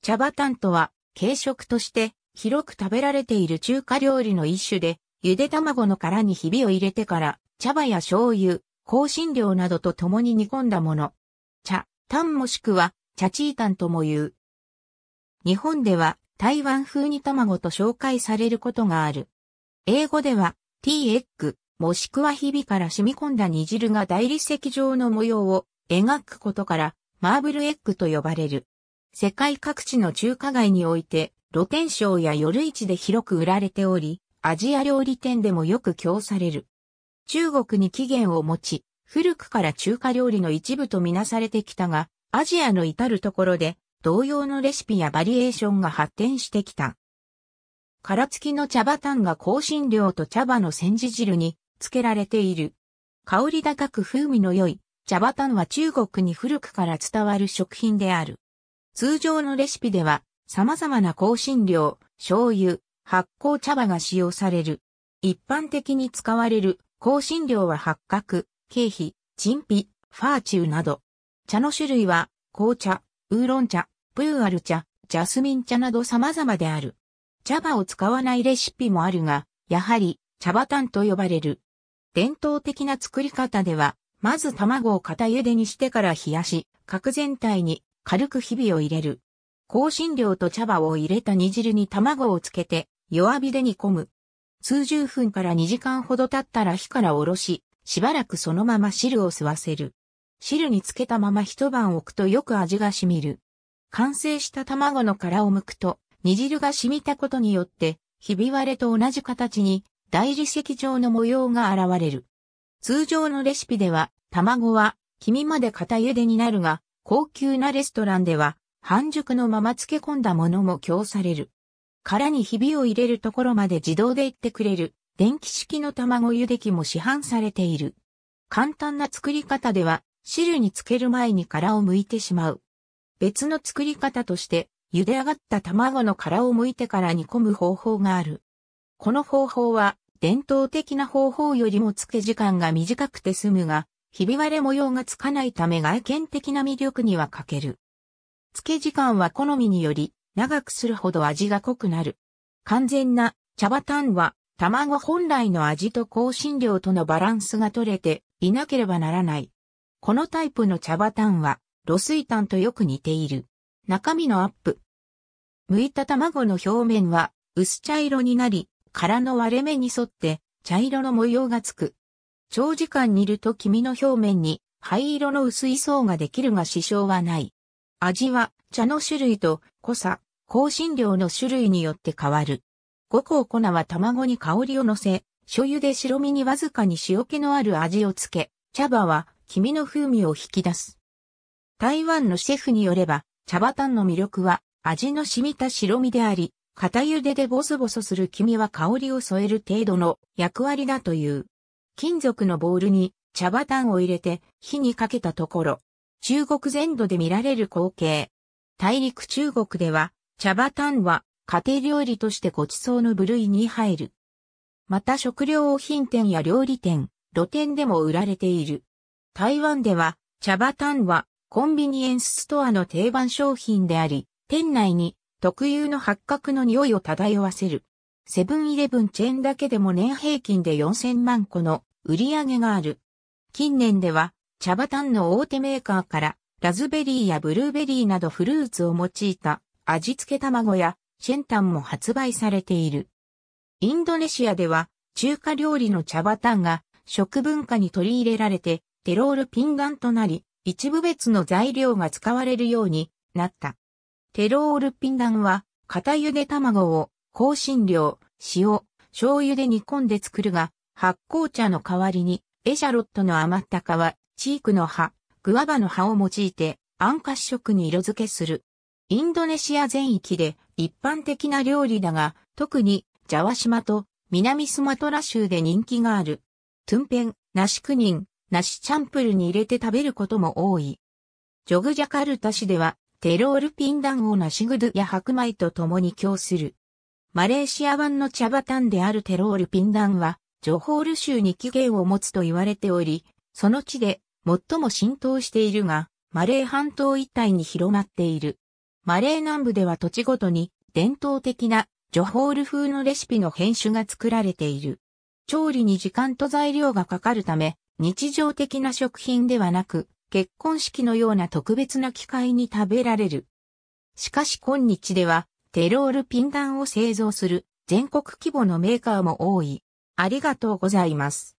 茶葉タンとは、軽食として広く食べられている中華料理の一種で、ゆで卵の殻にひびを入れてから、茶葉や醤油、香辛料などと共に煮込んだもの。茶、タンもしくは、茶チータンとも言う。日本では、台湾風に卵と紹介されることがある。英語では、ティーエッグ、もしくはひびから染み込んだ煮汁が大理石状の模様を描くことから、マーブルエッグと呼ばれる。世界各地の中華街において、露天商や夜市で広く売られており、アジア料理店でもよく供される。中国に起源を持ち、古くから中華料理の一部とみなされてきたが、アジアの至るところで同様のレシピやバリエーションが発展してきた。殻付きの茶葉炭が香辛料と茶葉の煎じ汁に漬けられている。香り高く風味の良い茶葉炭は中国に古くから伝わる食品である。通常のレシピでは、様々な香辛料、醤油、発酵茶葉が使用される。一般的に使われる香辛料は八角、経費、陳皮、ファーチューなど。茶の種類は、紅茶、ウーロン茶、プーアル茶、ジャスミン茶など様々である。茶葉を使わないレシピもあるが、やはり茶葉炭と呼ばれる。伝統的な作り方では、まず卵を片茹でにしてから冷やし、角全体に軽くひびを入れる。香辛料と茶葉を入れた煮汁に卵をつけて、弱火で煮込む。数十分から2時間ほど経ったら火からおろし、しばらくそのまま汁を吸わせる。汁につけたまま一晩置くとよく味が染みる。完成した卵の殻を剥くと、煮汁が染みたことによって、ひび割れと同じ形に大理石状の模様が現れる。通常のレシピでは、卵は黄身まで固茹でになるが、高級なレストランでは、半熟のまま漬け込んだものも供される。殻にひびを入れるところまで自動で行ってくれる、電気式の卵茹で機も市販されている。簡単な作り方では、汁につける前に殻を剥いてしまう。別の作り方として、茹で上がった卵の殻を剥いてから煮込む方法がある。この方法は、伝統的な方法よりも漬け時間が短くて済むが、ひび割れ模様がつかないため外見的な魅力には欠ける。漬け時間は好みにより、長くするほど味が濃くなる。完全な茶葉炭は、卵本来の味と香辛料とのバランスが取れていなければならない。このタイプの茶葉炭は、露水炭とよく似ている。中身のアップ。剥いた卵の表面は薄茶色になり、殻の割れ目に沿って茶色の模様がつく。長時間煮ると黄身の表面に灰色の薄い層ができるが支障はない。味は茶の種類と濃さ、香辛料の種類によって変わる。五香粉は卵に香りを乗せ、醤油で白身にわずかに塩気のある味をつけ、茶葉は黄身の風味を引き出す。台湾のシェフによれば、茶葉炭の魅力は味の染みた白身であり、片茹ででボソボソする黄身は香りを添える程度の役割だという。金属のボールに茶葉炭を入れて火にかけたところ、中国全土で見られる光景。大陸中国では、茶葉炭は家庭料理としてご馳走の部類に入る。また食料品店や料理店、露店でも売られている。台湾では、茶葉炭はコンビニエンスストアの定番商品であり、店内に特有の八角の匂いを漂わせる。セブンイレブンチェーンだけでも年平均で4000万個の売り上げがある。近年では、茶畑の大手メーカーから、ラズベリーやブルーベリーなどフルーツを用いた味付け卵やシェンタンも発売されている。インドネシアでは中華料理の茶畑が食文化に取り入れられてテロールピンガンとなり一部別の材料が使われるようになった。テロールピンガンは片茹で卵を香辛料、塩、醤油で煮込んで作るが発酵茶の代わりに、エシャロットの余った皮、チークの葉、グアバの葉を用いて、暗褐色に色付けする。インドネシア全域で一般的な料理だが、特にジャワ島と南スマトラ州で人気がある。トゥンペン、ナシクニン、ナシチャンプルに入れて食べることも多い。ジョグジャカルタ市では、テロールピンダンをナシグドゥや白米と共に供する。マレーシア版の茶バタンであるテロールピンダンは、ジョホール州に起源を持つと言われており、その地で最も浸透しているが、マレー半島一帯に広まっている。マレー南部では土地ごとに伝統的なジョホール風のレシピの編集が作られている。調理に時間と材料がかかるため、日常的な食品ではなく、結婚式のような特別な機会に食べられる。しかし今日では、テロールピンダンを製造する全国規模のメーカーも多い。ありがとうございます。